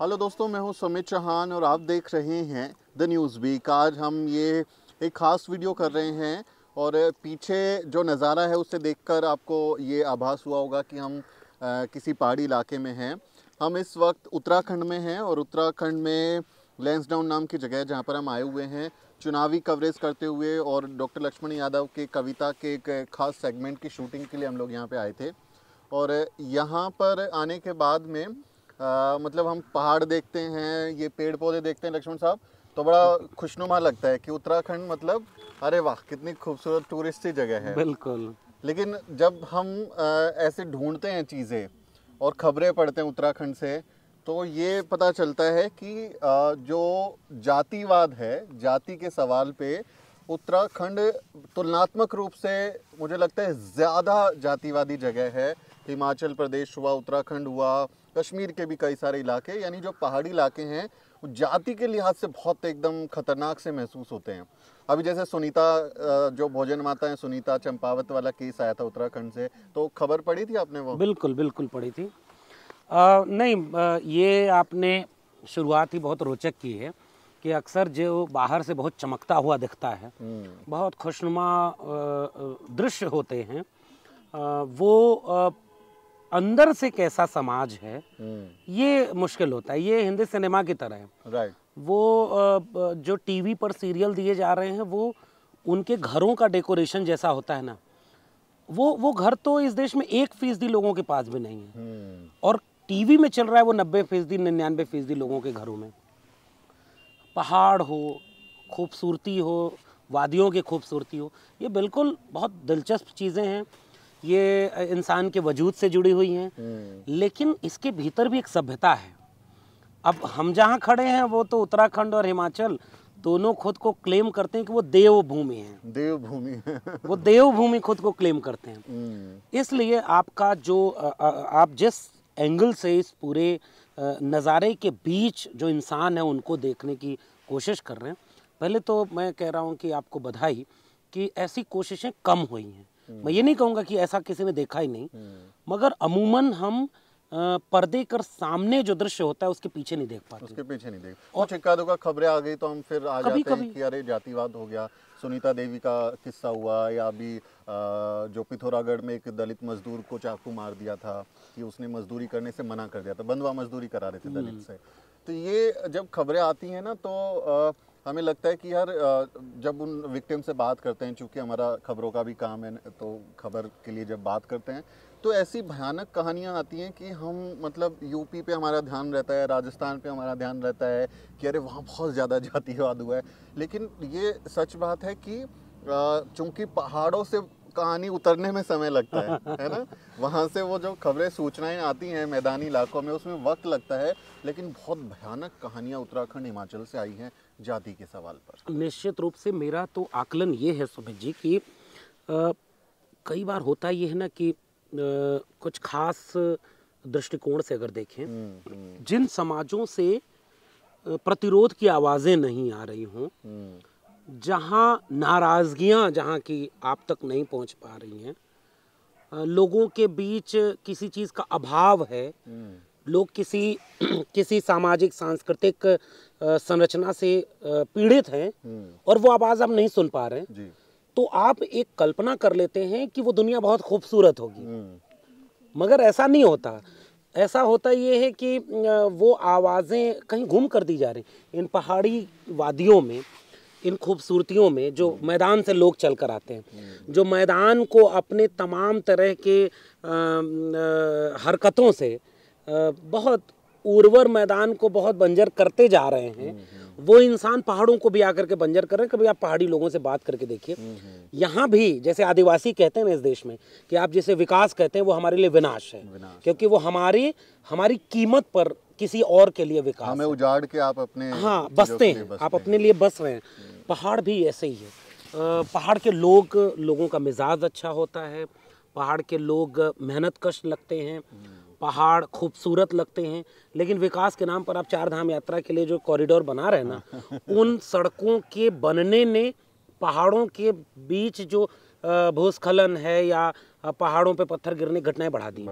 Hello दोस्तों मैं हूं सुमित चौहान और आप देख रहे हैं द न्यूज़ वीक आज हम ये एक ख़ास वीडियो कर रहे हैं और पीछे जो नज़ारा है उसे देखकर आपको ये आभास हुआ होगा कि हम आ, किसी पहाड़ी इलाके में हैं हम इस वक्त उत्तराखंड में हैं और उत्तराखंड में लेंसडाउन नाम की जगह है जहाँ पर हम आए हुए हैं चुनावी कवरेज करते हुए और डॉक्टर लक्ष्मण यादव के कविता के एक ख़ास सेगमेंट की शूटिंग के लिए हम लोग यहाँ पर आए थे और यहाँ पर आने के बाद में आ, मतलब हम पहाड़ देखते हैं ये पेड़ पौधे देखते हैं लक्ष्मण साहब तो बड़ा खुशनुमा लगता है कि उत्तराखंड मतलब अरे वाह कितनी खूबसूरत टूरिस्ट जगह है बिल्कुल लेकिन जब हम आ, ऐसे ढूंढते हैं चीज़ें और खबरें पढ़ते हैं उत्तराखंड से तो ये पता चलता है कि आ, जो जातिवाद है जाति के सवाल पे उत्तराखंड तुलनात्मक रूप से मुझे लगता है ज़्यादा जातिवादी जगह है हिमाचल प्रदेश हुआ उत्तराखंड हुआ कश्मीर के भी कई सारे इलाके यानी जो पहाड़ी इलाके हैं वो जाति के लिहाज से बहुत एकदम खतरनाक से महसूस होते हैं अभी जैसे सुनीता जो भोजन माता है सुनीता चंपावत वाला केस आया था उत्तराखंड से तो खबर पड़ी थी आपने वो बिल्कुल बिल्कुल पड़ी थी आ, नहीं आ, ये आपने शुरुआत ही बहुत रोचक की है कि अक्सर जो बाहर से बहुत चमकता हुआ दिखता है हम्म। बहुत खुशनुमा दृश्य होते हैं वो अंदर से कैसा समाज है हम्म। ये मुश्किल होता है ये हिंदी सिनेमा की तरह है राइट वो जो टीवी पर सीरियल दिए जा रहे हैं वो उनके घरों का डेकोरेशन जैसा होता है ना वो वो घर तो इस देश में एक फीसदी लोगों के पास भी नहीं है हम्म। और टीवी में चल रहा है वो नब्बे फीसदी निन्यानवे फीसदी लोगों के घरों में पहाड़ हो खूबसूरती हो वादियों की खूबसूरती हो ये बिल्कुल बहुत दिलचस्प चीज़ें हैं ये इंसान के वजूद से जुड़ी हुई हैं हम्म। लेकिन इसके भीतर भी एक सभ्यता है अब हम जहाँ खड़े हैं वो तो उत्तराखंड और हिमाचल दोनों खुद को क्लेम करते हैं कि वो देवभूमि है देवभूमि वो देवभूमि खुद को क्लेम करते हैं हम्म। इसलिए आपका जो आप जिस एंगल से इस पूरे नज़ारे के बीच जो इंसान है उनको देखने की कोशिश कर रहे हैं पहले तो मैं कह रहा हूँ कि आपको बधाई कि ऐसी कोशिशें कम हुई हैं मैं ये नहीं कहूंगा कि ऐसा किसी ने देखा ही नहीं मगर अमूमन हम पर्दे कर सामने जो दृश्य होता है उसके पीछे नहीं देख पाते उसके पीछे नहीं देख और चिक्का दुका खबरें आ गई तो हम फिर आ कभी, जाते कभी। हैं कि अरे जातिवाद हो गया सुनीता देवी का किस्सा हुआ या अभी जो पिथौरागढ़ में एक दलित मजदूर को चाकू मार दिया था कि उसने मजदूरी करने से मना कर दिया था बंधवा मजदूरी करा रहे थे दलित हम्म। से तो ये जब खबरें आती हैं ना तो हमें लगता है कि यार जब उन विक्टिम से बात करते हैं चूँकि हमारा खबरों का भी काम है तो खबर के लिए जब बात करते हैं तो ऐसी भयानक कहानियाँ आती हैं कि हम मतलब यूपी पे हमारा ध्यान रहता है राजस्थान पे हमारा ध्यान रहता है कि अरे वहाँ बहुत ज़्यादा जातिवाद हुआ है लेकिन ये सच बात है कि चूँकि पहाड़ों से कहानी उतरने में समय लगता है है ना वहाँ से वो जो खबरें सूचनाएं आती हैं मैदानी इलाकों में उसमें वक्त लगता है लेकिन बहुत भयानक कहानियाँ उत्तराखंड हिमाचल से आई हैं जाति के सवाल पर निश्चित रूप से मेरा तो आकलन ये है सुमित जी कि आ, कई बार होता ये है ना कि आ, कुछ खास दृष्टिकोण से अगर देखें हम्म, हम्म। जिन समाजों से प्रतिरोध की आवाज़ें नहीं आ रही हों हम्म। जहाँ नाराज़गियाँ जहाँ की आप तक नहीं पहुँच पा रही हैं लोगों के बीच किसी चीज़ का अभाव है लोग किसी किसी सामाजिक सांस्कृतिक संरचना से पीड़ित हैं हम्म। और वो आवाज़ आप नहीं सुन पा रहे हैं तो आप एक कल्पना कर लेते हैं कि वो दुनिया बहुत खूबसूरत होगी हम्म। मगर ऐसा नहीं होता ऐसा होता ये है कि वो आवाज़ें कहीं घूम कर दी जा रही इन पहाड़ी वादियों में इन खूबसूरतियों में जो हम्म। मैदान से लोग चल कर आते हैं जो मैदान को अपने तमाम तरह के आ, आ, हरकतों से आ, बहुत उर्वर मैदान को बहुत बंजर करते जा रहे हैं वो इंसान पहाड़ों को भी आकर के बंजर कर रहे हैं कभी आप पहाड़ी लोगों से बात करके देखिए यहाँ भी जैसे आदिवासी कहते हैं ना इस देश में कि आप जैसे विकास कहते हैं वो हमारे लिए विनाश है विनाश क्योंकि वो हमारी हमारी कीमत पर किसी और के लिए विकास हमें उजाड़ के आप अपने हाँ बसते हैं आप अपने लिए बस रहे हैं पहाड़ भी ऐसे ही है पहाड़ के लोग लोगों का मिजाज अच्छा होता है पहाड़ के लोग मेहनत कश लगते हैं पहाड़ खूबसूरत लगते हैं लेकिन विकास के नाम पर आप चार धाम यात्रा के लिए जो कॉरिडोर बना रहे ना उन सड़कों के बनने ने पहाड़ों के बीच जो भूस्खलन है या पहाड़ों पे पत्थर गिरने की घटनाएं बढ़ा दी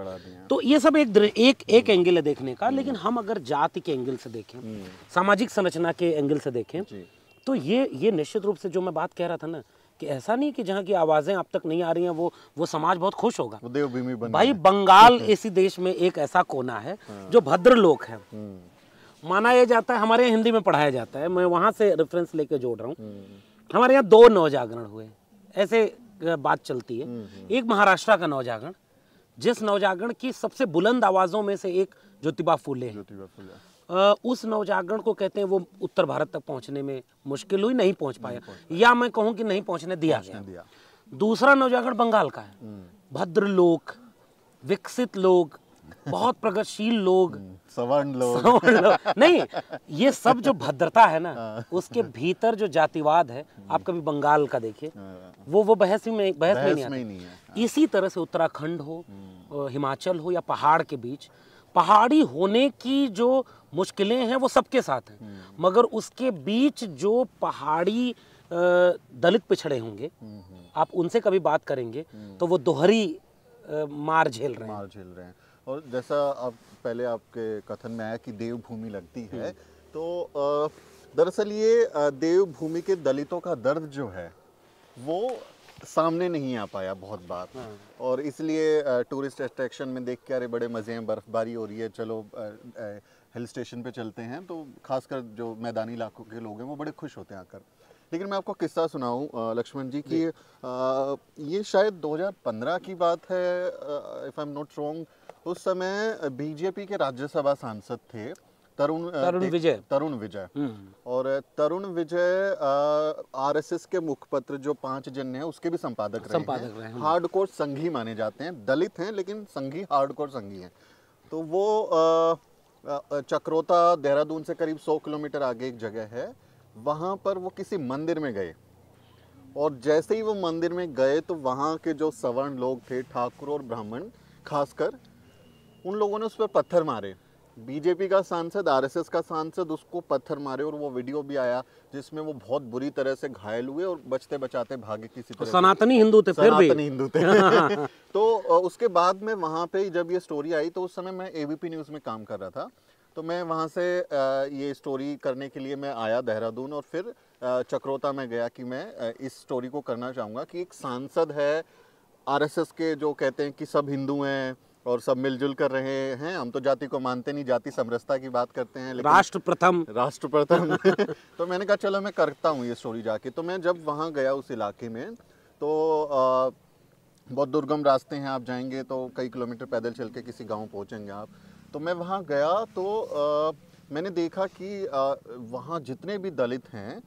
तो ये सब एक एक एक एंगल हम्म। है देखने का लेकिन हम्म। हम अगर जाति के एंगल से देखें हम्म। सामाजिक संरचना के एंगल से देखें तो ये ये निश्चित रूप से जो मैं बात कह रहा था ना कि ऐसा नहीं कि जहाँ की आवाज़ें आप तक नहीं आ रही हैं वो वो समाज बहुत खुश होगा देवभूमि भाई बंगाल इसी देश में एक ऐसा कोना है हाँ। जो भद्र लोग है हम्म। माना यह जाता है हमारे हिंदी में पढ़ाया जाता है मैं वहां से रेफरेंस लेके जोड़ रहा हूँ हम्म। हमारे यहाँ दो नवजागरण हुए ऐसे बात चलती है हम्म। एक महाराष्ट्र का नवजागरण जिस नवजागरण की सबसे बुलंद आवाज़ों में से एक ज्योतिबा फूले ज्योतिबा फूले उस नवजागरण को कहते हैं वो उत्तर भारत तक पहुंचने में मुश्किल हुई नहीं पहुंच पाया या मैं कहूँ कि नहीं पहुंचने दिया गया दूसरा नवजागरण बंगाल का है हम्म। भद्र लोक विकसित लोग बहुत प्रगतिशील हम्म, लोग सवर्ण लोग नहीं ये सब जो भद्रता है ना हाँ। उसके भीतर जो जातिवाद है हम्म। आप कभी बंगाल का देखिए हाँ। वो वो बहस में बहस में नहीं है इसी तरह से उत्तराखंड हो हिमाचल हो या पहाड़ के बीच पहाड़ी होने की जो मुश्किलें हैं वो सबके साथ हैं हम्म। मगर उसके बीच जो पहाड़ी दलित पिछड़े होंगे हम्म। आप उनसे कभी बात करेंगे हम्म। तो वो दोहरी मार झेल रहे हैं मार झेल रहे हैं और जैसा आप पहले आपके कथन में आया कि देवभूमि लगती है तो दरअसल ये देवभूमि के दलितों का दर्द जो है वो सामने नहीं आ पाया बहुत बार हाँ। और इसलिए टूरिस्ट अट्रैक्शन में देख के अरे बड़े मज़े हैं बर्फ़बारी हो रही है चलो आ, आ, हिल स्टेशन पे चलते हैं तो खासकर जो मैदानी इलाकों के लोग हैं वो बड़े खुश होते हैं आकर लेकिन मैं आपको किस्सा सुनाऊं लक्ष्मण जी की ये शायद 2015 की बात है if I am not wrong उस समय बीजेपी के राज्यसभा सांसद थे तरुण तरुण विजय तरुण विजय हम्म। और तरुण विजय आरएसएस के मुखपत्र जो पांच जन है उसके भी संपादक रहे संपादक रहे हैं हार्ड कोर संघी माने जाते हैं दलित हैं लेकिन संघी हार्ड कोर संघी हैं तो वो चक्रोता देहरादून से करीब सौ किलोमीटर आगे एक जगह है वहाँ पर वो किसी मंदिर में गए और जैसे ही वो मंदिर में गए तो वहाँ के जो सवर्ण लोग थे ठाकुर और ब्राह्मण खासकर उन लोगों ने उस पर पत्थर मारे बीजेपी का सांसद आरएसएस का सांसद उसको पत्थर मारे और वो वीडियो भी आया जिसमें वो बहुत बुरी तरह से घायल हुए और बचते बचाते भागे किसी तरह सनातनी हिंदू थे सनातनी हिंदू थे तो उसके बाद में वहां पे जब ये स्टोरी आई तो उस समय मैं एबीपी न्यूज़ में काम कर रहा था तो मैं वहां से ये स्टोरी करने के लिए मैं आया देहरादून और फिर चक्रोता में गया कि मैं इस स्टोरी को करना चाहूँगा कि एक सांसद है आरएसएस के जो कहते हैं कि सब हिंदू हैं और सब मिलजुल कर रहे हैं हम तो जाति को मानते नहीं जाति समरसता की बात करते हैं राष्ट्र प्रथम राष्ट्र प्रथम तो मैंने कहा चलो मैं करता हूँ ये स्टोरी जाके तो मैं जब वहाँ गया उस इलाके में तो आ, बहुत दुर्गम रास्ते हैं आप जाएंगे तो कई किलोमीटर पैदल चल के किसी गाँव पहुँचेंगे आप तो मैं वहाँ गया तो आ, मैंने देखा कि आ, वहाँ जितने भी दलित हैं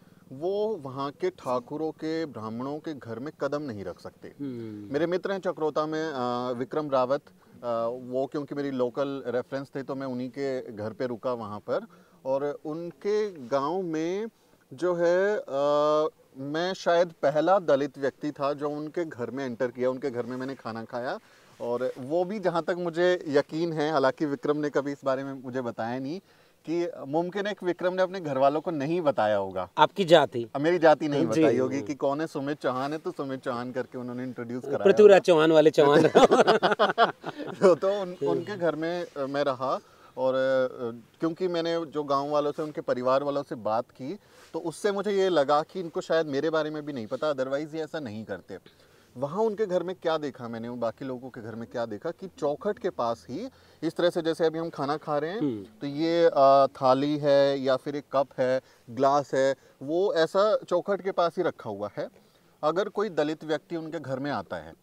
वो वहाँ के ठाकुरों के ब्राह्मणों के घर में कदम नहीं रख सकते हम्म। मेरे मित्र हैं चक्रोता में आ, विक्रम रावत वो क्योंकि मेरी लोकल रेफरेंस थे तो मैं उन्हीं के घर पे रुका वहाँ पर और उनके गांव में जो है आ, मैं शायद पहला दलित व्यक्ति था जो उनके घर में एंटर किया उनके घर में मैंने खाना खाया और वो भी जहाँ तक मुझे यकीन है हालांकि विक्रम ने कभी इस बारे में मुझे बताया नहीं कि मुमकिन है विक्रम ने अपने घर वालों को नहीं बताया होगा आपकी जाति मेरी जाति नहीं बताई होगी कि कौन है सुमित चौहान है तो सुमित चौहान करके उन्होंने इंट्रोड्यूस करा पृथ्वीराज चौहान वाले चौहान तो, तो उन, उनके घर में मैं रहा और क्योंकि मैंने जो गांव वालों से उनके परिवार वालों से बात की तो उससे मुझे ये लगा कि इनको शायद मेरे बारे में भी नहीं पता अदरवाइज़ ये ऐसा नहीं करते वहाँ उनके घर में क्या देखा मैंने बाकी लोगों के घर में क्या देखा कि चौखट के पास ही इस तरह से जैसे अभी हम खाना खा रहे हैं हम्म। तो ये थाली है या फिर एक कप है ग्लास है वो ऐसा चौखट के पास ही रखा हुआ है अगर कोई दलित व्यक्ति उनके घर में आता है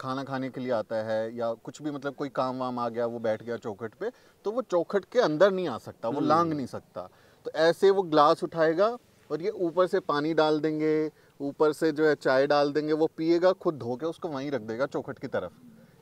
खाना खाने के लिए आता है या कुछ भी मतलब कोई काम वाम आ गया वो बैठ गया चौखट पे तो वो चौखट के अंदर नहीं आ सकता वो हम्म। लांग नहीं सकता तो ऐसे वो ग्लास उठाएगा और ये ऊपर से पानी डाल देंगे ऊपर से जो है चाय डाल देंगे वो पिएगा खुद धो के उसको वहीं रख देगा चौखट की तरफ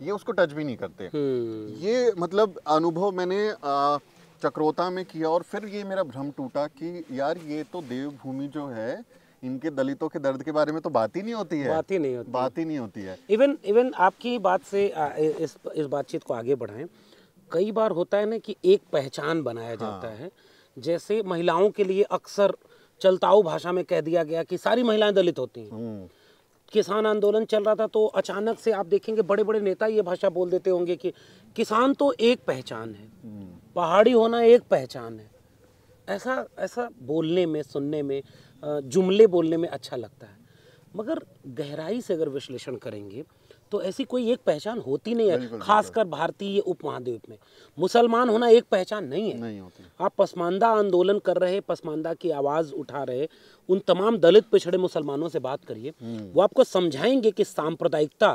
ये उसको टच भी नहीं करते हम्म। ये मतलब अनुभव मैंने आ, चक्रोता में किया और फिर ये मेरा भ्रम टूटा कि यार ये तो देवभूमि जो है इनके दलितों के दर्द के बारे में तो बात ही नहीं होती है बात ही नहीं होती बात ही नहीं होती है इवन इवन आपकी बात से इस इस बातचीत को आगे बढ़ाएं कई बार होता है ना कि एक पहचान बनाया हाँ। जाता है जैसे महिलाओं के लिए अक्सर चलताऊ भाषा में कह दिया गया कि सारी महिलाएं दलित होती हैं हम्म। किसान आंदोलन चल रहा था तो अचानक से आप देखेंगे बड़े बड़े नेता ये भाषा बोल देते होंगे कि किसान तो एक पहचान है हम्म। पहाड़ी होना एक पहचान है ऐसा ऐसा बोलने में सुनने में जुमले बोलने में अच्छा लगता है मगर गहराई से अगर विश्लेषण करेंगे तो ऐसी कोई एक पहचान होती नहीं है खासकर भारतीय उप महाद्वीप में मुसलमान होना एक पहचान नहीं है नहीं होती। आप पसमानदा आंदोलन कर रहे पसमानदा की आवाज़ उठा रहे उन तमाम दलित पिछड़े मुसलमानों से बात करिए हम्म। वो आपको समझाएंगे कि सांप्रदायिकता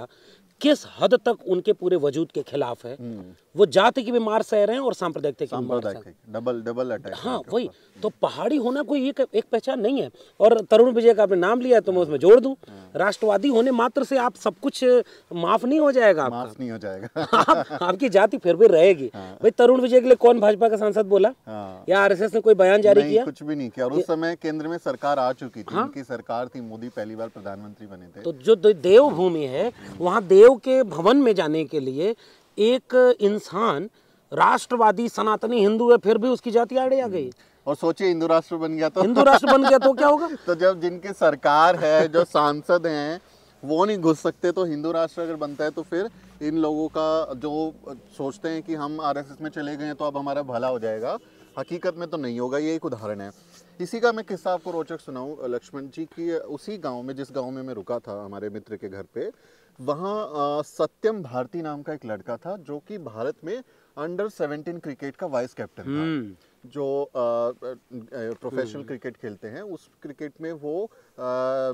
किस हद तक उनके पूरे वजूद के खिलाफ है हम्म। वो जाति की बीमार सह रहे हैं और सांप्रदायिकता की बीमार डबल डबल अटैक हाँ वही तो पहाड़ी होना कोई एक एक पहचान नहीं है और तरुण विजय का आपने नाम लिया है तो मैं उसमें जोड़ दूं हाँ। राष्ट्रवादी होने मात्र से आप सब कुछ माफ नहीं हो जाएगा माफ नहीं हो जाएगा आप, आपकी जाति फिर भी रहेगी हाँ। भाई तरुण विजय के लिए कौन भाजपा का सांसद बोला हाँ। या आर ने कोई बयान जारी किया कुछ भी नहीं किया उस समय केंद्र में सरकार आ चुकी थी सरकार थी मोदी पहली बार प्रधानमंत्री बने थे तो जो देवभूमि है वहाँ देव देव के भवन में जाने के लिए एक इंसान राष्ट्रवादी सनातनी हिंदू है फिर भी उसकी जाति आड़े आ गई और सोचिए हिंदू राष्ट्र बन गया तो हिंदू राष्ट्र बन गया तो क्या होगा तो जब जिनकी सरकार है जो सांसद हैं वो नहीं घुस सकते तो हिंदू राष्ट्र अगर बनता है तो फिर इन लोगों का जो सोचते हैं कि हम आरएसएस में चले गए तो अब हमारा भला हो जाएगा हकीकत में तो नहीं होगा ये एक उदाहरण है इसी का मैं किस्सा आपको रोचक सुनाऊं लक्ष्मण जी की उसी गांव में जिस गांव में मैं रुका था हमारे मित्र के घर पे वहाँ सत्यम भारती नाम का एक लड़का था जो कि भारत में अंडर 17 क्रिकेट का वाइस कैप्टन था हम्म। जो प्रोफेशनल हम्म। क्रिकेट खेलते हैं उस क्रिकेट में वो आ, आ,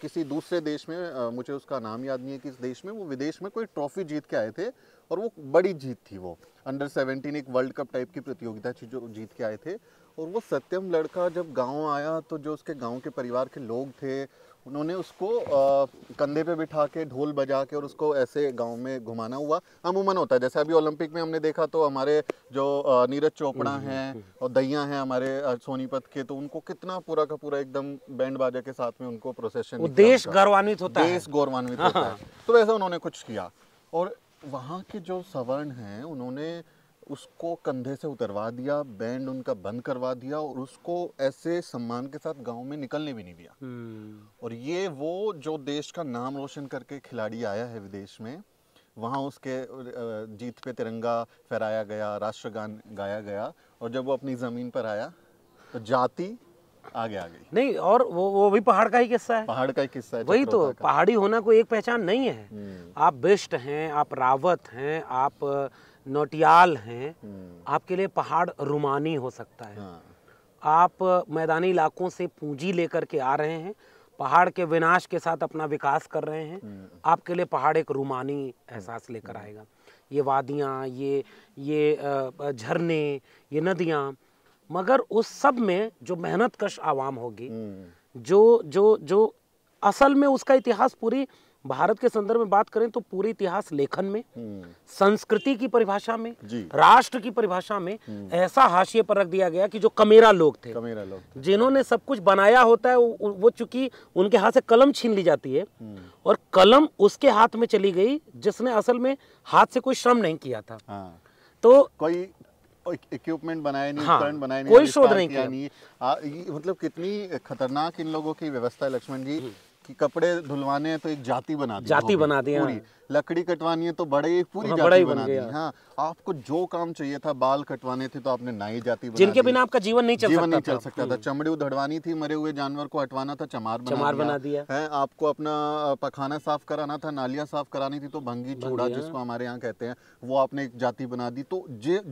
किसी दूसरे देश में आ, मुझे उसका नाम याद नहीं है किस देश में वो विदेश में कोई ट्रॉफी जीत के आए थे और वो बड़ी जीत थी वो अंडर 17 एक वर्ल्ड कप टाइप की प्रतियोगिता थी जो जीत के आए थे और वो सत्यम लड़का जब गांव आया तो जो उसके गांव के परिवार के लोग थे उन्होंने उसको आ, कंधे पे बिठा के ढोल बजा के और उसको ऐसे गांव में घुमाना हुआ अमूमन होता है जैसे अभी ओलंपिक में हमने देखा तो हमारे जो नीरज चोपड़ा हम्म, हम्म, हैं हम्म, और दैया हैं हमारे सोनीपत के तो उनको कितना पूरा का पूरा एकदम बैंड बाजा के साथ में उनको प्रोसेशन देश गौरवान्वित होता है देश गौरवान्वित हाँ, होता है हाँ। तो वैसा उन्होंने कुछ किया और वहाँ के जो सवर्ण हैं उन्होंने उसको कंधे से उतरवा दिया बैंड उनका बंद करवा दिया और उसको ऐसे सम्मान के साथ गांव में निकलने भी नहीं दिया हम्म। और ये वो जो देश का नाम रोशन करके खिलाड़ी आया है विदेश में वहाँ उसके जीत पे तिरंगा फहराया गया राष्ट्रगान गाया गया और जब वो अपनी ज़मीन पर आया तो जाति आगे आ गई नहीं और वो वो भी पहाड़ का ही किस्सा है पहाड़ का ही किस्सा है वही तो पहाड़ी होना कोई एक पहचान नहीं है हम्म। आप बिष्ट हैं आप रावत हैं आप नोटियाल हैं हम्म। आपके लिए पहाड़ रुमानी हो सकता है हाँ। आप मैदानी इलाकों से पूंजी लेकर के आ रहे हैं पहाड़ के विनाश के साथ अपना विकास कर रहे हैं हम्म। आपके लिए पहाड़ एक रुमानी एहसास हम्म। लेकर आएगा ये वादियाँ ये ये झरने ये नदियाँ मगर उस सब में जो मेहनत कश आवाम होगी जो जो जो असल में उसका इतिहास पूरी भारत के संदर्भ में बात करें तो पूरे इतिहास लेखन में हम्म। संस्कृति की परिभाषा में राष्ट्र की परिभाषा में हम्म। ऐसा हाशिए पर रख दिया गया कि जो कमेरा लोग थे कमेरा लोग जिन्होंने सब कुछ बनाया होता है वो, चूंकि उनके हाथ से कलम छीन ली जाती है हम्म। और कलम उसके हाथ में चली गई जिसने असल में हाथ से कोई श्रम नहीं किया था हाँ। तो कोई इक्विपमेंट बनाया नहीं हाँ, बनाए नहीं कोई शोध नहीं किया नहीं मतलब कितनी खतरनाक इन लोगों की व्यवस्था है लक्ष्मण जी कि कपड़े धुलवाने हैं तो एक जाति बना दी जाति बना दी हाँ। लकड़ी कटवानी है तो बड़े पूरी हाँ, जाति बना दी हाँ आपको जो काम चाहिए था बाल कटवाने थे तो आपने नाई जाति जिनके बिना आपका जीवन नहीं चल जीवन नहीं चल सकता था हम्म। चमड़ी उधड़वानी थी मरे हुए जानवर को हटवाना था चमार चमार बना दिया है आपको अपना पखाना साफ कराना था नालियां साफ करानी थी तो भंगी चूड़ा जिसको हमारे यहाँ कहते हैं वो आपने एक जाति बना दी तो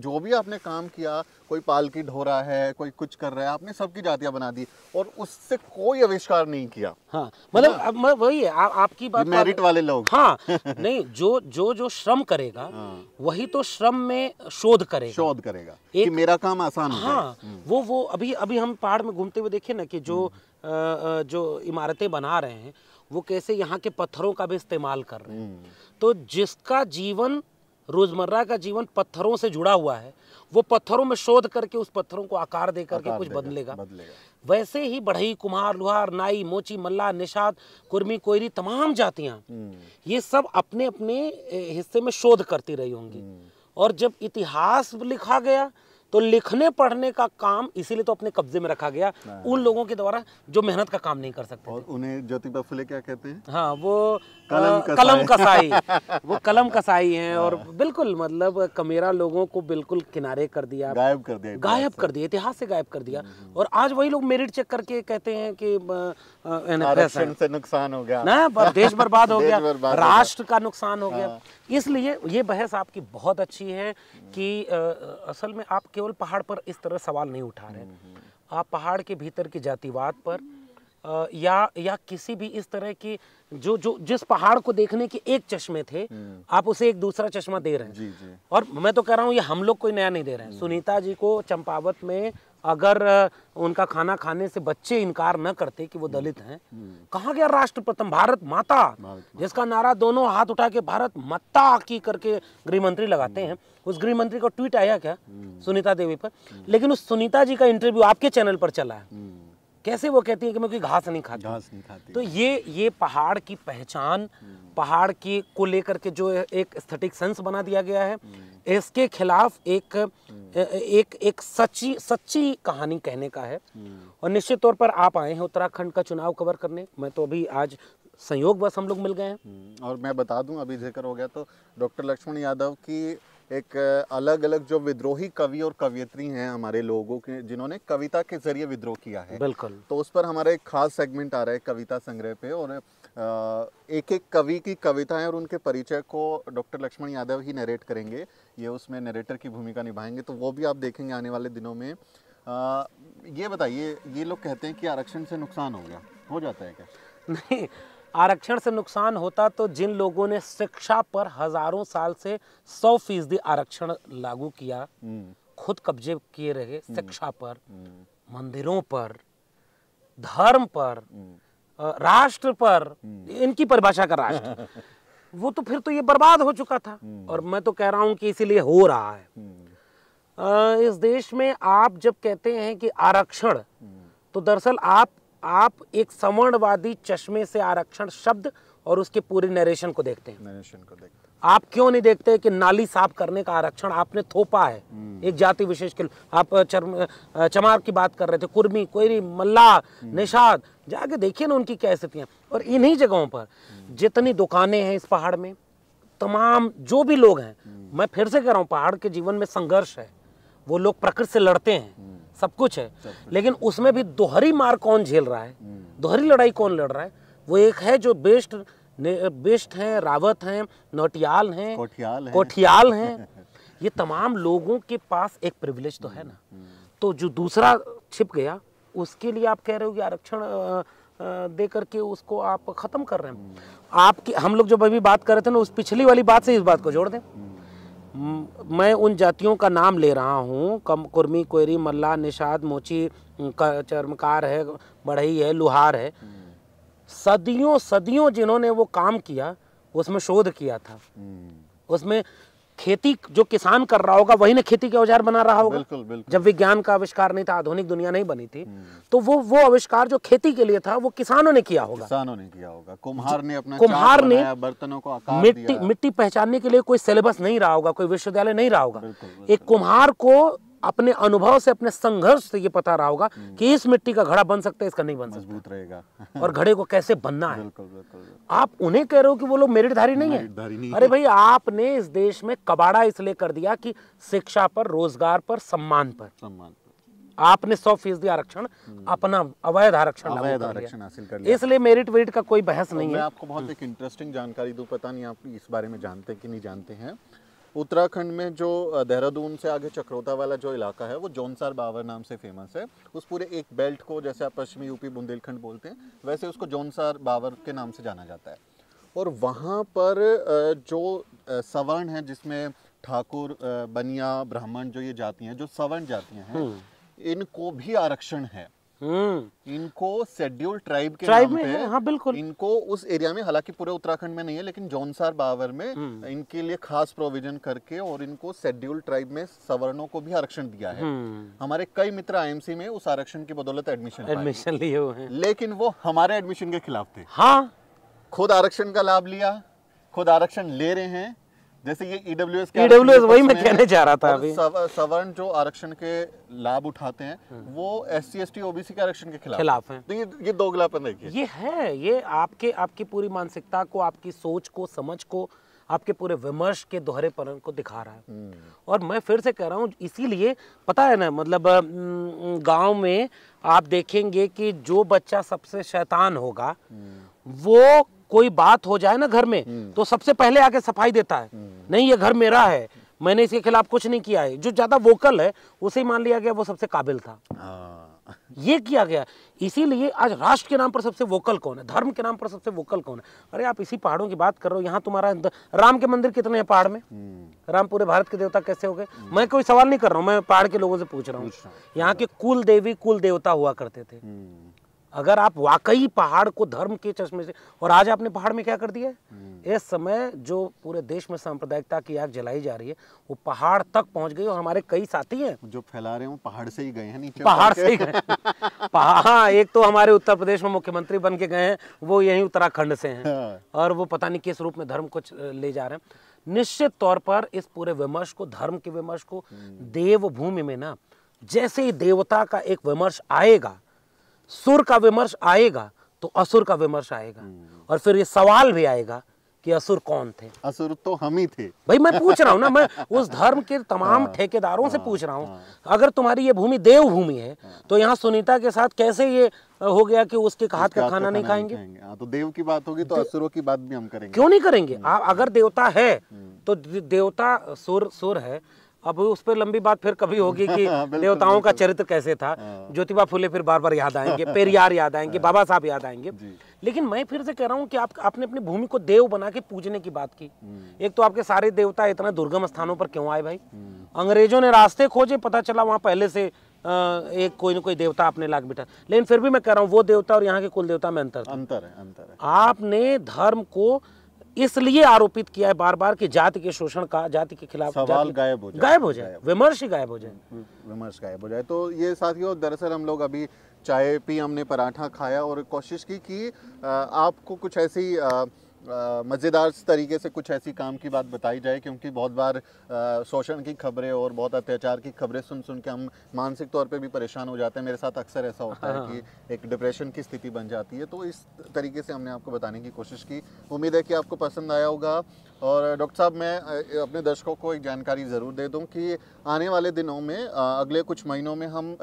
जो भी आपने काम किया कोई पालकी ढो रहा है कोई कुछ कर रहा है आपने सबकी जातियां बना दी और उससे कोई आविष्कार नहीं किया हाँ मतलब वही है आपकी मेरिट वाले लोग हाँ नहीं जो जो जो श्रम करेगा हाँ। वही तो श्रम में शोध करेगा शोध करेगा एक, कि मेरा काम आसान हाँ हम्म। वो वो अभी अभी हम पहाड़ में घूमते हुए देखे ना कि जो आ, हम्म। जो इमारतें बना रहे हैं वो कैसे यहाँ के पत्थरों का भी इस्तेमाल कर रहे हैं हम्म। तो जिसका जीवन रोजमर्रा का जीवन पत्थरों से जुड़ा हुआ है वो पत्थरों में शोध करके उस पत्थरों को आकार दे करके कुछ बदलेगा बदलेगा वैसे ही बढ़ई कुम्हार लुहार नाई मोची मल्ला निषाद कुर्मी कोयरी तमाम जातिया हम्म। ये सब अपने अपने हिस्से में शोध करती रही होंगी हम्म। और जब इतिहास लिखा गया तो लिखने पढ़ने का काम इसीलिए तो अपने कब्जे में रखा गया हाँ। उन लोगों के द्वारा जो मेहनत का काम नहीं कर सकते और उन्हें ज्योति बफुले क्या कहते हैं हाँ वो कलम कसाई, कलम कसाई वो कलम कसाई हैं और हाँ। बिल्कुल मतलब कमेरा लोगों को बिल्कुल किनारे कर दिया गायब कर दिया गायब कर दिया इतिहास से गायब कर दिया हम्म, हम्म। और आज वही लोग मेरिट चेक करके कहते हैं कि से नुकसान हो गया ना देश बर्बाद हो गया राष्ट्र का नुकसान हो गया हाँ। इसलिए ये बहस आपकी बहुत अच्छी है हम्म। कि असल में आपके केवल पहाड़ पर इस तरह सवाल नहीं उठा रहे हम्म, हम्म। आप पहाड़ के भीतर की जातिवाद पर या या किसी भी इस तरह की जो जो जिस पहाड़ को देखने के एक चश्मे थे हम्म। आप उसे एक दूसरा चश्मा दे रहे हैं जी, जी। और मैं तो कह रहा हूँ ये हम लोग कोई नया नहीं दे रहे हैं सुनीता जी को चंपावत में अगर उनका खाना खाने से बच्चे इनकार न करते कि वो हम्म, दलित हैं हम्म। कहा गया राष्ट्र प्रथम भारत माता जिसका नारा दोनों हाथ उठा के भारत माता की करके गृह मंत्री लगाते हैं हम्म। उस गृह मंत्री का ट्वीट आया क्या सुनीता देवी पर लेकिन उस सुनीता जी का इंटरव्यू आपके चैनल पर चला है कैसे वो कहती है कि मैं कोई घास नहीं खाती घास नहीं खाती तो ये ये पहाड़ की पहचान पहाड़ की को लेकर के जो एक स्थेटिक सेंस बना दिया गया है इसके खिलाफ एक एक एक सच्ची सच्ची कहानी कहने का है हम्म। और निश्चित तौर पर आप आए हैं उत्तराखंड का चुनाव कवर करने मैं तो अभी आज संयोग बस हम लोग मिल गए हैं हम्म, और मैं बता दूं अभी जिक्र हो गया तो डॉक्टर लक्ष्मण यादव की एक अलग अलग जो विद्रोही कवि और कवियत्री हैं हमारे लोगों के जिन्होंने कविता के जरिए विद्रोह किया है बिल्कुल तो उस पर हमारा एक खास सेगमेंट आ रहा है कविता संग्रह पे और एक एक कवि की कविताएं और उनके परिचय को डॉक्टर लक्ष्मण यादव ही नरेट करेंगे ये उसमें नरेटर की भूमिका निभाएंगे तो वो भी आप देखेंगे आने वाले दिनों में आ, ये बताइए ये लोग कहते हैं कि आरक्षण से नुकसान हो गया हो जाता है क्या नहीं आरक्षण से नुकसान होता तो जिन लोगों ने शिक्षा पर हजारों साल से सौ फीसदी आरक्षण लागू किया हम्म। खुद कब्जे किए रहे हम्म। शिक्षा पर हम्म। मंदिरों पर धर्म पर राष्ट्र पर हम्म। इनकी परिभाषा का राष्ट्र वो तो फिर तो ये बर्बाद हो चुका था हम्म। और मैं तो कह रहा हूं कि इसीलिए हो रहा है हम्म। इस देश में आप जब कहते हैं कि आरक्षण तो दरअसल आप आप एक सवर्णवादी चश्मे से आरक्षण शब्द और उसके पूरे नरेशन को देखते हैं नरेशन को देखते हैं आप क्यों नहीं देखते कि नाली साफ करने का आरक्षण आपने थोपा है एक जाति विशेष के आप चमार की बात कर रहे थे कुर्मी कोई मल्ला निषाद जाके देखिए ना उनकी क्या स्थितियाँ और इन्हीं जगहों पर जितनी दुकानें हैं इस पहाड़ में तमाम जो भी लोग हैं मैं फिर से कह रहा हूँ पहाड़ के जीवन में संघर्ष है वो लोग प्रकृति से लड़ते हैं सब कुछ है लेकिन उसमें भी दोहरी मार कौन झेल रहा है दोहरी लड़ाई कौन लड़ रहा है वो एक है जो बेस्ट बेस्ट हैं रावत हैं नोटियाल हैं कोठियाल हैं कोठियाल हैं ये तमाम लोगों के पास एक प्रिविलेज तो है ना हम्म। तो जो दूसरा छिप गया उसके लिए आप कह रहे हो कि आरक्षण दे करके उसको आप ख़त्म कर रहे हैं हम्म। आपकी हम लोग जब अभी बात कर रहे थे ना उस पिछली वाली बात से इस बात को जोड़ दें हम्म। मैं उन जातियों का नाम ले रहा हूँ कम कुर्मी कोयरी मल्ला निषाद मोची चर्मकार है बढ़ई है लुहार है हम्म। सदियों सदियों जिन्होंने वो काम किया उसमें शोध किया था उसमें खेती जो किसान कर रहा होगा वही ना खेती के औजार बना रहा होगा बिल्कुल, बिल्कुल। जब विज्ञान का आविष्कार नहीं था आधुनिक दुनिया नहीं बनी थी हम्म। तो वो वो आविष्कार जो खेती के लिए था वो किसानों ने किया होगा किसानों ने किया होगा कुम्हार ने अपना कुम्हार ने बर्तनों को आकार मिट्टी मिट्टी पहचानने के लिए कोई सिलेबस नहीं रहा होगा कोई विश्वविद्यालय नहीं रहा होगा एक कुम्हार को अपने अनुभव से अपने संघर्ष से ये पता रहा होगा हम्म। कि इस मिट्टी का घड़ा बन सकता है इसका नहीं बन सकता मजबूत रहेगा और घड़े को कैसे बनना है बिल्कुल, बिल्कुल, आप उन्हें कह रहे हो कि वो लोग मेरिटधारी नहीं है अरे भाई आपने इस देश में कबाड़ा इसलिए कर दिया कि शिक्षा पर रोजगार पर सम्मान पर सम्मान आपने सौ फीसदी आरक्षण हम्म। अपना अवैध आरक्षण अवैध आरक्षण हासिल कर लिया इसलिए मेरिट वेरिट का कोई बहस तो नहीं है आपको बहुत एक इंटरेस्टिंग जानकारी दूं पता नहीं आप इस बारे में जानते कि नहीं जानते हैं उत्तराखंड में जो देहरादून से आगे चक्रोता वाला जो इलाका है वो जौनसार बावर नाम से फेमस है उस पूरे एक बेल्ट को जैसे आप पश्चिमी यूपी बुंदेलखंड बोलते हैं वैसे उसको जौनसार बावर के नाम से जाना जाता है और वहाँ पर जो सवर्ण है जिसमें ठाकुर बनिया ब्राह्मण जो ये जातियाँ हैं जो सवर्ण जातियाँ हैं हम्म। इनको भी आरक्षण है हम्म। इनको शेड्यूल ट्राइब के ट्राइब में पे, हाँ बिल्कुल इनको उस एरिया में हालांकि पूरे उत्तराखंड में नहीं है लेकिन जौनसार बावर में हम्म। इनके लिए खास प्रोविजन करके और इनको शेड्यूल ट्राइब में सवर्णों को भी आरक्षण दिया है हम्म। हमारे कई मित्र आईएमसी में उस आरक्षण की बदौलत एडमिशन एडमिशन लिए हुए हैं लेकिन वो हमारे एडमिशन के खिलाफ थे हाँ खुद आरक्षण का लाभ लिया खुद आरक्षण ले रहे हैं जैसे ये EWS के EWS वही मैं कहने जा रहा था अभी सवर्ण जो आरक्षण के लाभ उठाते हैं हम्म। वो S C S T OBC के आरक्षण के खिलाफ खिलाफ है तो ये ये दोगलापन देखिए ये है ये आपके आपकी पूरी मानसिकता को आपकी सोच को समझ को आपके पूरे विमर्श के दोहरेपन को दिखा रहा है हम्म। और मैं फिर से कह रहा हूँ इसीलिए पता है ना मतलब गांव में आप देखेंगे कि जो बच्चा सबसे शैतान होगा हम्म। वो कोई बात हो जाए ना घर में हम्म। तो सबसे पहले आके सफाई देता है हम्म। नहीं ये घर मेरा है मैंने इसके खिलाफ कुछ नहीं किया है जो ज्यादा वोकल है उसे ही मान लिया गया वो सबसे काबिल था हाँ। ये किया गया इसीलिए आज राष्ट्र के नाम पर सबसे वोकल कौन है धर्म के नाम पर सबसे वोकल कौन है अरे आप इसी पहाड़ों की बात कर रहे हो यहाँ तुम्हारा राम के मंदिर कितने हैं पहाड़ में हम्म। राम पूरे भारत के देवता कैसे हो गए मैं कोई सवाल नहीं कर रहा हूँ मैं पहाड़ के लोगों से पूछ रहा हूँ यहाँ के कुल देवी कुल देवता हुआ करते थे अगर आप वाकई पहाड़ को धर्म के चश्मे से और आज आपने पहाड़ में क्या कर दिया है हम्म। इस समय जो पूरे देश में सांप्रदायिकता की आग जलाई जा रही है वो पहाड़ तक पहुंच गई और हमारे कई साथी हैं जो फैला रहे हैं वो पहाड़ से ही गए हैं नीचे पहाड़ से ही गए हाँ एक तो हमारे उत्तर प्रदेश में मुख्यमंत्री बन के गए हैं वो यही उत्तराखंड से हैं हाँ। और वो पता नहीं किस रूप में धर्म को ले जा रहे हैं निश्चित तौर पर इस पूरे विमर्श को धर्म के विमर्श को हम्म। देवभूमि में ना जैसे ही देवता का एक विमर्श आएगा सुर का विमर्श आएगा तो असुर का विमर्श आएगा हम्म। और फिर ये सवाल भी आएगा कि असुर कौन थे असुर तो हम ही थे भाई मैं पूछ रहा हूँ ना मैं उस धर्म के तमाम हाँ। ठेकेदारों से हाँ। पूछ रहा हूँ हाँ। अगर तुम्हारी ये भूमि देव भूमि है तो यहाँ सुनीता के साथ कैसे ये हो गया कि उसके हाथ का खाना नहीं खाएंगे आ, तो देव की बात होगी तो असुरों की बात भी हम करेंगे क्यों नहीं करेंगे हम्म। आप अगर देवता है हम्म। तो देवता सुर सुर है अब उस पर लंबी बात फिर कभी होगी कि हाँ, देवताओं का चरित्र कैसे था हाँ। ज्योतिबा फुले फिर बार बार याद आएंगे पेरियार याद आएंगे बाबा साहब याद आएंगे लेकिन मैं फिर से कह रहा हूँ कि आप आपने अपनी भूमि को देव बना के पूजने की बात की हम्म। एक तो आपके सारे देवता इतना दुर्गम स्थानों पर क्यों आए भाई हम्म। अंग्रेजों ने रास्ते खोजे पता चला वहाँ पहले से एक कोई ना कोई देवता आपने लाख बिठा लेकिन फिर भी मैं कह रहा हूँ वो देवता और यहाँ के कुल देवता में अंतर अंतर है अंतर है आपने धर्म को इसलिए आरोपित किया है बार बार कि जाति के शोषण का जाति के खिलाफ सवाल गायब हो जाए गायब हो जाए विमर्श ही गायब हो जाए विमर्श गायब हो जाए तो ये साथियों दरअसल हम लोग अभी चाय पी हमने पराठा खाया और कोशिश की कि आपको कुछ ऐसी मज़ेदार तरीके से कुछ ऐसी काम की बात बताई जाए क्योंकि बहुत बार शोषण की खबरें और बहुत अत्याचार की खबरें सुन सुन के हम मानसिक तौर पे भी परेशान हो जाते हैं मेरे साथ अक्सर ऐसा होता हाँ। है कि हाँ। एक डिप्रेशन की स्थिति बन जाती है तो इस तरीके से हमने आपको बताने की कोशिश की उम्मीद है कि आपको पसंद आया होगा और डॉक्टर साहब मैं अपने दर्शकों को एक जानकारी ज़रूर दे दूं कि आने वाले दिनों में अगले कुछ महीनों में हम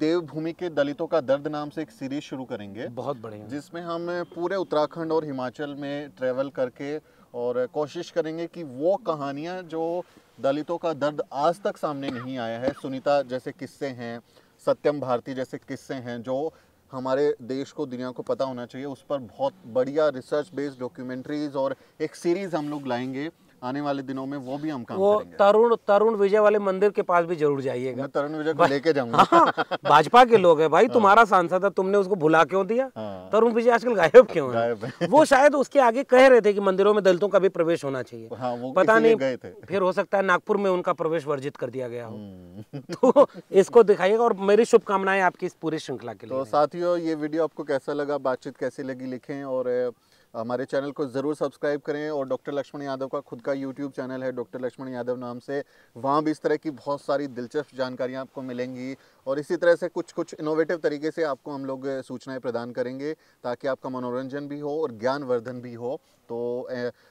देवभूमि के दलितों का दर्द नाम से एक सीरीज शुरू करेंगे बहुत बढ़िया जिसमें हम पूरे उत्तराखंड और हिमाचल में ट्रेवल करके और कोशिश करेंगे कि वो कहानियाँ जो दलितों का दर्द आज तक सामने नहीं आया है सुनीता जैसे किस्से हैं सत्यम भारती जैसे किस्से हैं जो हमारे देश को दुनिया को पता होना चाहिए उस पर बहुत बढ़िया रिसर्च बेस्ड डॉक्यूमेंट्रीज और एक सीरीज़ हम लोग लाएंगे आने वाले दिनों में वो भी हम काम वो करेंगे तरुण तरुण विजय वाले मंदिर के पास भी जरूर जाइएगा मैं तरुण विजय को लेके जाऊंगा हाँ, भाजपा के लोग हैं भाई हाँ। तुम्हारा सांसद है तुमने उसको भुला क्यों दिया हाँ। तरुण विजय आजकल गायब क्यों है वो शायद उसके आगे कह रहे थे कि मंदिरों में दलितों का भी प्रवेश होना चाहिए हाँ, पता नहीं फिर हो सकता है नागपुर में उनका प्रवेश वर्जित कर दिया गया हो हम्म। तो इसको दिखाइएगा और मेरी शुभकामनाएं आपकी इस पूरी श्रृंखला के तो लिए साथियों ये वीडियो आपको कैसा लगा बातचीत कैसी लगी लिखें और हमारे चैनल को ज़रूर सब्सक्राइब करें और डॉक्टर लक्ष्मण यादव का खुद का यूट्यूब चैनल है डॉक्टर लक्ष्मण यादव नाम से वहाँ भी इस तरह की बहुत सारी दिलचस्प जानकारियाँ आपको मिलेंगी और इसी तरह से कुछ कुछ इनोवेटिव तरीके से आपको हम लोग सूचनाएँ प्रदान करेंगे ताकि आपका मनोरंजन भी हो और ज्ञानवर्धन भी हो तो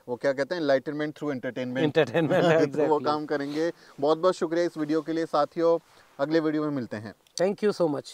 वो क्या कहते हैं एनलाइटनमेंट थ्रू एंटरटेनमेंट एंटरटेनमेंट वो काम करेंगे बहुत बहुत शुक्रिया इस वीडियो के लिए साथियों अगले वीडियो में मिलते हैं थैंक यू सो मच